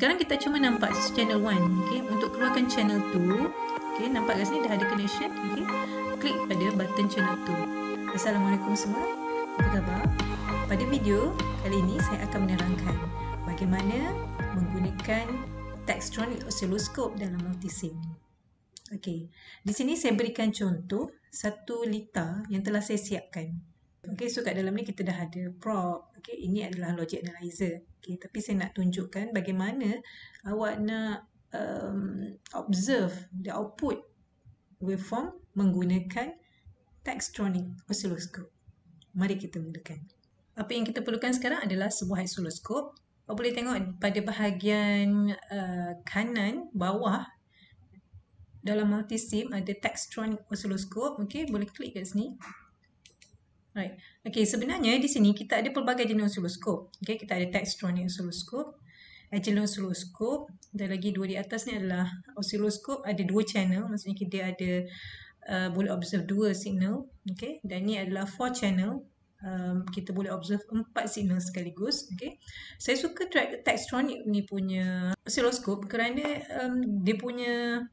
Sekarang kita cuma nampak channel 1 okay? Untuk keluarkan channel 2 okay? Nampak kat sini dah ada connection okay? Klik pada button channel 2 Assalamualaikum semua Apa khabar? Pada video kali ini saya akan menerangkan Bagaimana menggunakan Tektronik oscilloscope dalam multisim okay. Di sini saya berikan contoh Satu lita yang telah saya siapkan Okay, so kat dalam ni kita dah ada prop. Okay, ini adalah logic analyzer. Okay, tapi saya nak tunjukkan bagaimana awak nak um, observe the output waveform menggunakan Textronic Oscilloscope. Mari kita mulakan. Apa yang kita perlukan sekarang adalah sebuah oscilloscope. Awak boleh tengok pada bahagian uh, kanan bawah dalam multi-sim ada Textronic Oscilloscope. Okay, boleh klik kat sini. Right. Okay, sebenarnya di sini kita ada pelbagai jenis osiloskop. Okay, kita ada tektronik osiloskop, agile osiloskop, dan lagi dua di atas ni adalah osiloskop ada dua channel, maksudnya kita ada uh, boleh observe dua signal. Okay, dan ni adalah four channel. Um, kita boleh observe empat signal sekaligus. Okay. Saya suka tektronik ni punya osiloskop kerana um, dia punya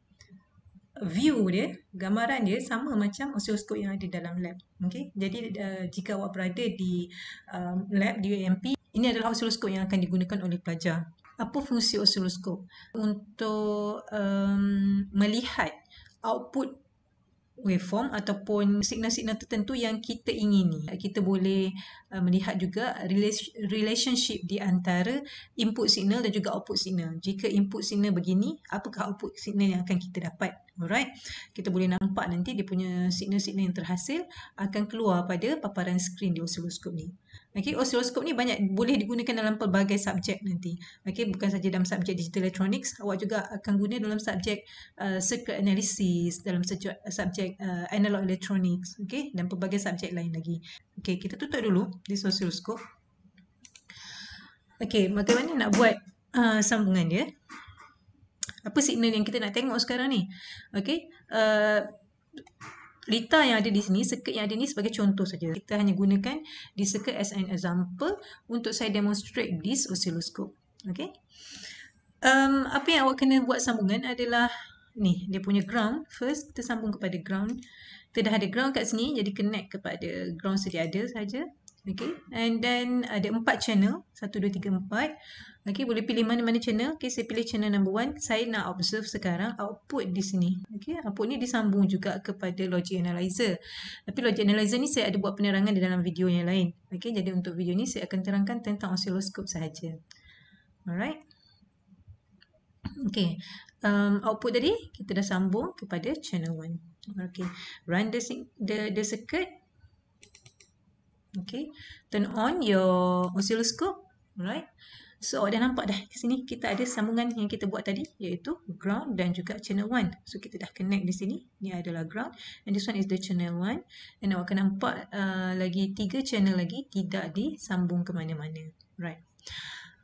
view dia, gambaran dia sama macam osioskop yang ada dalam lab. Okay? Jadi uh, jika awak berada di um, lab, di UMP, ini adalah osioskop yang akan digunakan oleh pelajar. Apa fungsi osioskop? Untuk um, melihat output waveform ataupun signal-signal tertentu yang kita ingini. Kita boleh uh, melihat juga relationship di antara input signal dan juga output signal. Jika input signal begini, apakah output signal yang akan kita dapat? Alright. Kita boleh nampak nanti dia punya signal-signal yang terhasil akan keluar pada paparan skrin di osiloskop ni. Okay, osiloskop ni banyak boleh digunakan dalam pelbagai subjek nanti. Okay, bukan saja dalam subjek digital electronics, awak juga akan guna dalam subjek uh, circuit analysis, dalam subjek uh, analog electronics, okay, dan pelbagai subjek lain lagi. Okay, kita tutup dulu di osiloskop. Okay, bagaimana nak buat uh, sambungan dia? Apa signal yang kita nak tengok sekarang ni? Okay, uh, Lita yang ada di sini, circuit yang ada ni sebagai contoh saja. Kita hanya gunakan di circuit as an example untuk saya demonstrate this oscilloscope. Okay. Um, apa yang awak kena buat sambungan adalah ni, dia punya ground. First, kita sambung kepada ground. Kita dah ada ground kat sini, jadi connect kepada ground sedia ada saja. Okay. And then ada uh, empat channel. Satu, dua, tiga, empat. Okay. Boleh pilih mana-mana channel. Okay. Saya pilih channel number one. Saya nak observe sekarang output di sini. Okay. Output ni disambung juga kepada logic analyzer. Tapi logic analyzer ni saya ada buat penerangan di dalam video yang lain. Okay. Jadi untuk video ni saya akan terangkan tentang oscilloscope sahaja. Alright. Okay. Um, output tadi kita dah sambung kepada channel one. Okay. Run the, the, the circuit. Okay. Turn on your oscilloscope. Alright. So, dah nampak dah. Di sini kita ada sambungan yang kita buat tadi. Iaitu ground dan juga channel 1. So, kita dah connect di sini. Ini adalah ground. And this one is the channel 1. And awak akan nampak uh, lagi tiga channel lagi tidak disambung ke mana-mana. Right.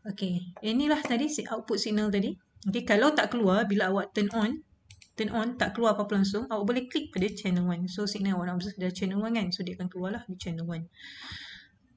Okay. Inilah tadi output signal tadi. Okay. Kalau tak keluar bila awak turn on turn on tak keluar apa-apa langsung awak boleh klik pada channel 1 so signal orang observe dah channel 1 kan so dia akan keluarlah di channel 1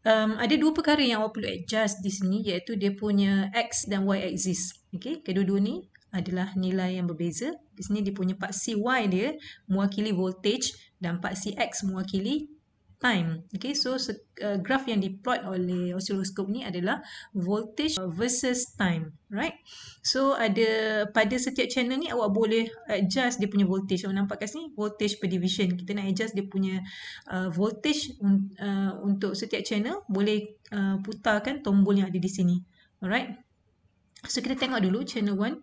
um, ada dua perkara yang awak perlu adjust di sini iaitu dia punya X dan Y axis okay? kedua-dua ni adalah nilai yang berbeza di sini dia punya paksi Y dia mewakili voltage dan paksi X mewakili time. Okay, so uh, graf yang deployed oleh oscilloscope ni adalah voltage versus time, right? So ada pada setiap channel ni awak boleh adjust dia punya voltage. Awak nampak kat sini voltage per division. Kita nak adjust dia punya uh, voltage uh, untuk setiap channel boleh uh, putarkan tombol yang ada di sini. Alright, So kita tengok dulu channel 1.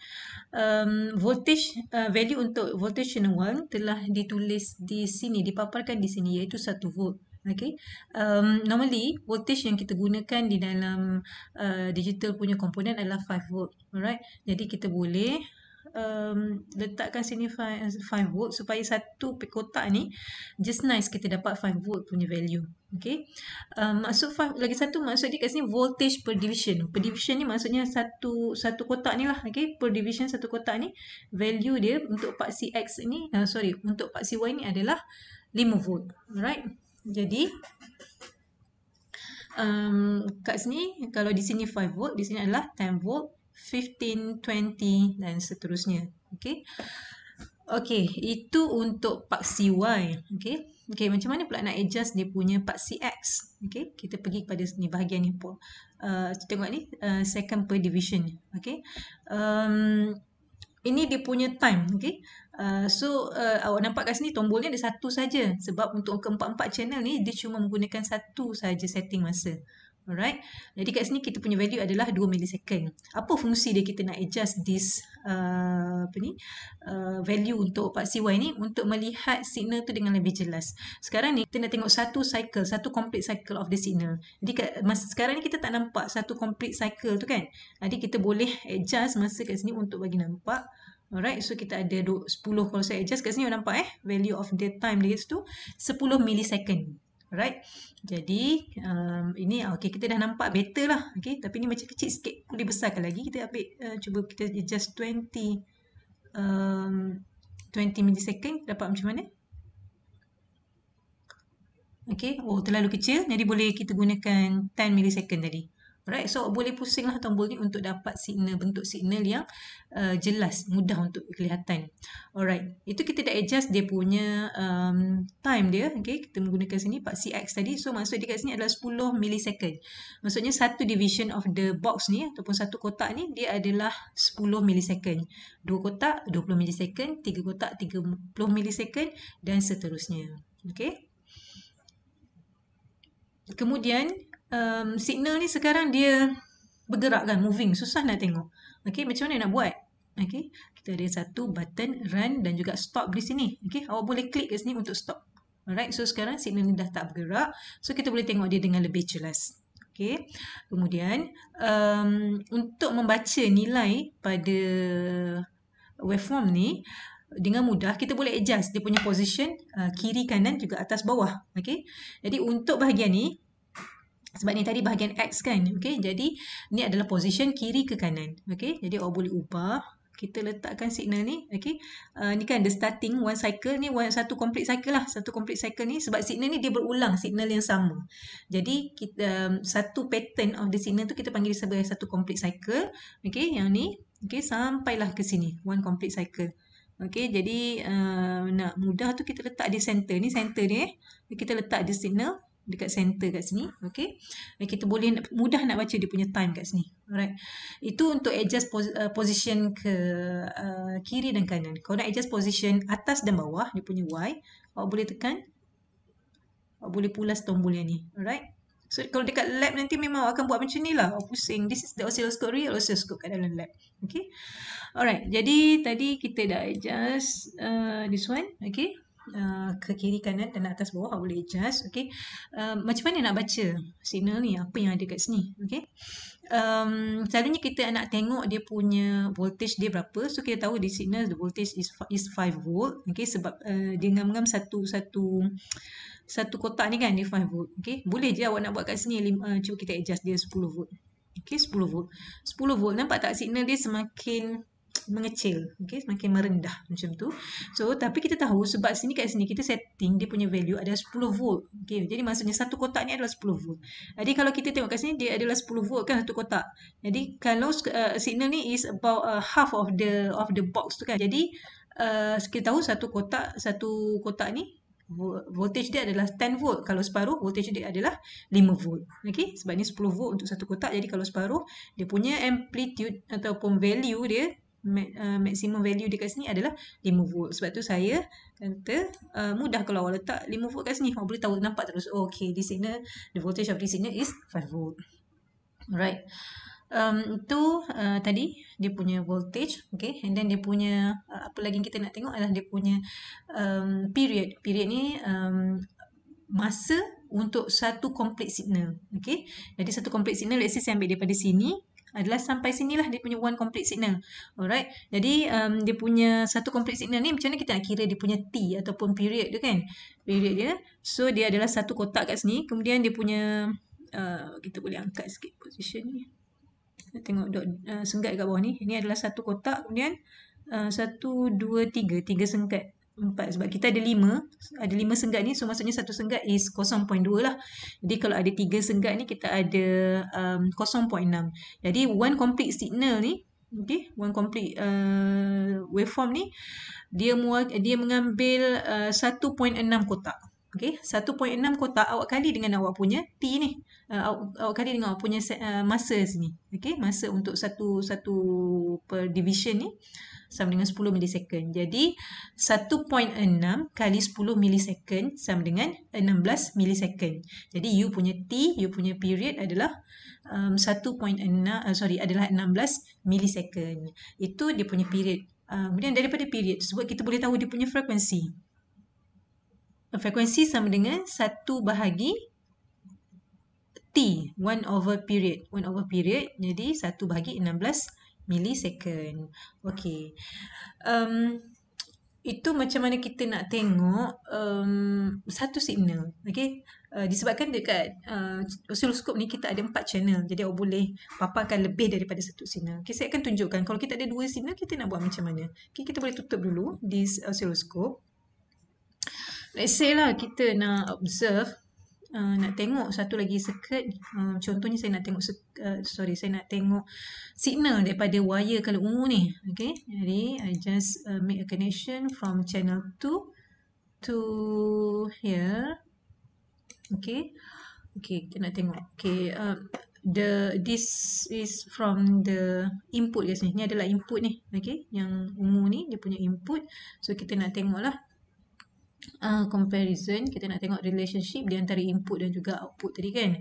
Um, voltage uh, value untuk voltage channel 1 telah ditulis di sini, dipaparkan di sini iaitu 1 volt. Okay. Um, normally voltage yang kita gunakan di dalam uh, digital punya komponen adalah 5 volt. Alright. Jadi kita boleh um, letakkan sini 5 volt supaya satu kotak ni just nice kita dapat 5 volt punya value. Okay. Um, maksud five, lagi satu maksud dia kat sini voltage per division. Per division ni maksudnya satu satu kotak ni lah. Okay. Per division satu kotak ni value dia untuk paksi X ni, uh, sorry, untuk paksi Y ni adalah 5 volt. Alright. Jadi, um, kat sini kalau di sini 5 volt, di sini adalah 10 volt. 15, 20 dan seterusnya. okay? Okay, itu untuk paksi Y. okay? Okay, macam mana pula nak adjust dia punya paksi X? okay? kita pergi kepada ni bahagian ni pun. Uh, tengok ni, uh, second per division. okay? Um, ini dia punya time. okay? Uh, so uh, awak nampak kat sini tombolnya ada satu saja sebab untuk keempat-empat channel ni dia cuma menggunakan satu saja setting masa. Alright. Jadi kat sini kita punya value adalah 2 millisecond. Apa fungsi dia kita nak adjust this uh, apa ni? Uh, value untuk part CY ni untuk melihat signal tu dengan lebih jelas. Sekarang ni kita nak tengok satu cycle, satu complete cycle of the signal. Jadi kat, masa sekarang ni kita tak nampak satu complete cycle tu kan. Jadi kita boleh adjust masa kat sini untuk bagi nampak Alright, so kita ada 10 kalau saya adjust kat sini awak nampak eh value of the time dia tu 10 millisecond. Alright. Jadi um, ini okey kita dah nampak better lah. Okey, tapi ni macam kecil sikit. Boleh besarkan lagi. Kita ambil uh, cuba kita adjust 20 um 20 millisecond dapat macam mana? Okey, oh terlalu kecil. Jadi boleh kita gunakan 10 millisecond tadi. Alright, so boleh pusing lah tombol ni untuk dapat signal bentuk signal yang uh, jelas, mudah untuk kelihatan. Alright, itu kita dah adjust dia punya um, time dia. Okay, kita menggunakan sini 4CX tadi. So, maksud dia kat sini adalah 10 millisecond. Maksudnya satu division of the box ni ataupun satu kotak ni, dia adalah 10 millisecond. Dua kotak 20 millisecond, tiga kotak 30 millisecond dan seterusnya. Okay. Kemudian, um, signal ni sekarang dia bergerak kan, moving. Susah nak tengok. Okay, macam mana nak buat? Okay, kita ada satu button run dan juga stop di sini. Okay, awak boleh klik kat sini untuk stop. Alright, so sekarang signal ni dah tak bergerak. So, kita boleh tengok dia dengan lebih jelas. Okay, kemudian um, untuk membaca nilai pada waveform ni, dengan mudah kita boleh adjust dia punya position uh, kiri kanan juga atas bawah okey jadi untuk bahagian ni sebab ni tadi bahagian X kan. Okay. Jadi ni adalah position kiri ke kanan. Okay. Jadi awak boleh ubah. Kita letakkan signal ni. Okay. Uh, ni kan the starting one cycle ni. One, satu complete cycle lah. Satu complete cycle ni. Sebab signal ni dia berulang. Signal yang sama. Jadi kita, um, satu pattern of the signal tu kita panggil sebagai satu complete cycle. Okay. Yang ni. Okay. Sampailah ke sini. One complete cycle. Okay, jadi uh, nak mudah tu kita letak di center ni, center ni eh, Kita letak di signal dekat center kat sini okey eh, kita boleh mudah nak baca dia punya time kat sini alright itu untuk adjust eh, position ke uh, kiri dan kanan kalau nak adjust position atas dan bawah dia punya y awak boleh tekan awak boleh pulas tombol yang ni alright So kalau dekat lab nanti memang akan buat macam ni lah. awak pusing. This is the oscilloscope, real oscilloscope kat dalam lab. Okay. Alright. Jadi tadi kita dah adjust uh, this one. Okay. Uh, ke kiri kanan dan atas bawah awak boleh adjust okey um, uh, macam mana nak baca signal ni apa yang ada kat sini okey um, selalunya kita nak tengok dia punya voltage dia berapa so kita tahu di signal the voltage is is 5 volt okey sebab uh, dia ngam-ngam satu satu satu kotak ni kan dia 5 volt okey boleh je awak nak buat kat sini lima, uh, cuba kita adjust dia 10 volt okey 10 volt 10 volt nampak tak signal dia semakin mengecil okay, semakin merendah macam tu so tapi kita tahu sebab sini kat sini kita setting dia punya value ada 10 volt okay. jadi maksudnya satu kotak ni adalah 10 volt jadi kalau kita tengok kat sini dia adalah 10 volt kan satu kotak jadi kalau uh, signal ni is about uh, half of the of the box tu kan jadi uh, kita tahu satu kotak satu kotak ni voltage dia adalah 10 volt kalau separuh voltage dia adalah 5 volt okay? sebab ni 10 volt untuk satu kotak jadi kalau separuh dia punya amplitude ataupun value dia Uh, maximum value dekat sini adalah 5 volt. Sebab tu saya kata uh, mudah kalau awak letak 5 volt kat sini. Awak boleh tahu nampak terus. Oh, okay, di sini the voltage of di sini is 5 volt. Alright. Um, tu uh, tadi dia punya voltage. Okay. And then dia punya uh, apa lagi kita nak tengok adalah dia punya um, period. Period ni um, masa untuk satu complete signal. Okay. Jadi satu complete signal let's say saya ambil daripada sini adalah sampai sinilah dia punya one complete signal. Alright. Jadi um, dia punya satu complete signal ni macam mana kita nak kira dia punya T ataupun period dia kan? Period dia. So dia adalah satu kotak kat sini. Kemudian dia punya uh, kita boleh angkat sikit position ni. Kita tengok dot uh, sengat kat bawah ni. Ini adalah satu kotak kemudian uh, satu, dua, tiga. Tiga sengkat empat sebab kita ada lima ada lima senggat ni so maksudnya satu senggat is 0.2 lah jadi kalau ada tiga senggat ni kita ada um, 0.6 jadi one complete signal ni okay one complete uh, waveform ni dia mua, dia mengambil uh, 1.6 kotak Okay, 1.6 kotak awak kali dengan awak punya T ni. Uh, awak, awak kali dengan awak punya uh, masa sini. okey? masa untuk satu satu per division ni sama dengan 10 milisecond. Jadi, 1.6 kali 10 milisecond sama dengan 16 milisecond. Jadi, U punya T, U punya period adalah um, 1.6, uh, eh, sorry, adalah 16 milisecond. Itu dia punya period. Uh, kemudian daripada period sebab kita boleh tahu dia punya frekuensi frekuensi sama dengan 1 bahagi T, 1 over period. 1 over period, jadi 1 bahagi 16 millisecond. Okay. Um, itu macam mana kita nak tengok um, satu signal. Okay. Uh, disebabkan dekat uh, osiloskop ni kita ada empat channel. Jadi awak boleh paparkan lebih daripada satu signal. Okay, saya akan tunjukkan kalau kita ada dua signal kita nak buat macam mana. Okay, kita boleh tutup dulu di osiloskop let's say lah kita nak observe Uh, nak tengok satu lagi circuit uh, contohnya saya nak tengok uh, sorry saya nak tengok signal daripada wire kalau ungu ni okey jadi i just uh, make a connection from channel 2 to here okay okay kita nak tengok okay uh, the this is from the input guys ni ni adalah input ni okay yang ungu ni dia punya input so kita nak tengok lah uh, comparison kita nak tengok relationship di antara input dan juga output tadi kan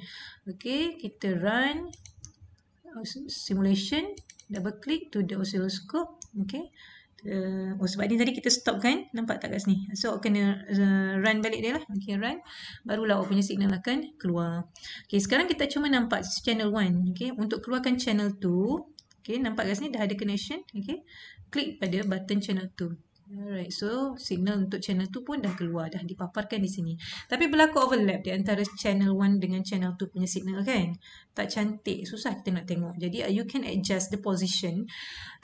okey kita run uh, simulation double click to the oscilloscope okey Uh, oh sebab ni tadi kita stop kan nampak tak kat sini so kena uh, run balik dia lah okay, run. barulah awak punya signal akan keluar okay, sekarang kita cuma nampak channel 1 okay. untuk keluarkan channel 2 okay, nampak kat sini dah ada connection okay. klik pada button channel 2 Alright, so signal untuk channel tu pun dah keluar, dah dipaparkan di sini. Tapi berlaku overlap di antara channel 1 dengan channel 2 punya signal kan? Tak cantik, susah kita nak tengok. Jadi uh, you can adjust the position.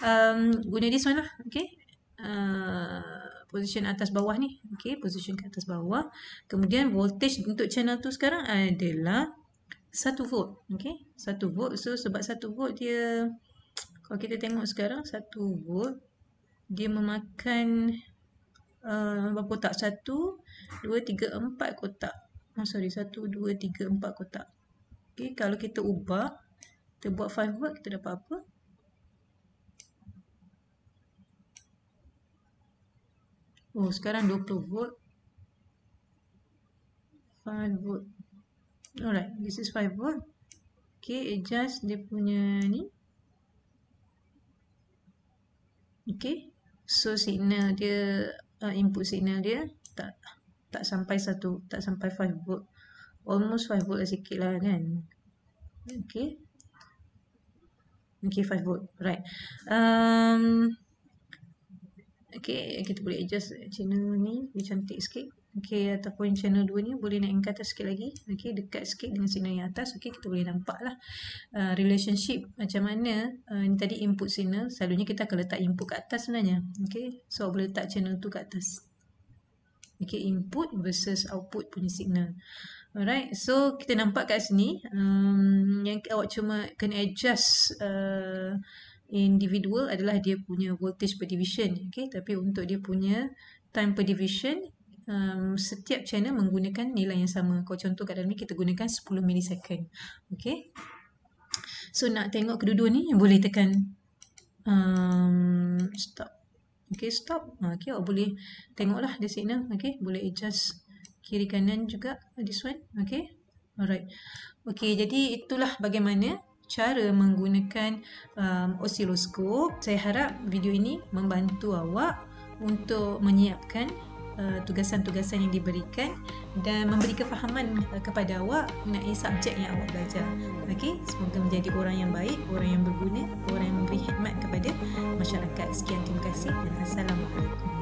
Um, guna this one lah, okay? Uh, position atas bawah ni, okay? Position ke atas bawah. Kemudian voltage untuk channel tu sekarang adalah 1 volt, okay? 1 volt, so sebab 1 volt dia, kalau kita tengok sekarang 1 volt, dia memakan uh, berapa kotak? Satu, dua, tiga, empat kotak. Oh, sorry. Satu, dua, tiga, empat kotak. Okay, kalau kita ubah, kita buat five word, kita dapat apa? Oh, sekarang 20 volt. 5 volt. Alright, this is 5 volt. Okay, adjust dia punya ni. Okay so signal dia uh, input signal dia tak tak sampai satu tak sampai 5 volt almost 5 volt lah sikit lah kan okay okay 5 volt right um, okay kita boleh adjust channel ni lebih cantik sikit okey ataupun channel 2 ni boleh naik ke atas sikit lagi okey dekat sikit dengan signal yang atas okey kita boleh nampaklah uh, relationship macam mana uh, ni tadi input signal selalunya kita akan letak input kat atas sebenarnya okey so boleh letak channel tu kat atas okey input versus output punya signal alright so kita nampak kat sini um, yang awak cuma kena adjust uh, individual adalah dia punya voltage per division okey tapi untuk dia punya time per division um, setiap channel menggunakan nilai yang sama. Kau contoh kat dalam ni kita gunakan 10 milisecond. Okay. So nak tengok kedua-dua ni boleh tekan um, stop. Okay stop. Okay awak boleh tengoklah di sini. Okay boleh adjust kiri kanan juga this one. Okay. Alright. Okay jadi itulah bagaimana cara menggunakan um, osiloskop. Saya harap video ini membantu awak untuk menyiapkan Uh, tugasan-tugasan yang diberikan dan memberi kefahaman uh, kepada awak mengenai subjek yang awak belajar. Okey, semoga menjadi orang yang baik, orang yang berguna, orang yang memberi khidmat kepada masyarakat. Sekian terima kasih dan assalamualaikum.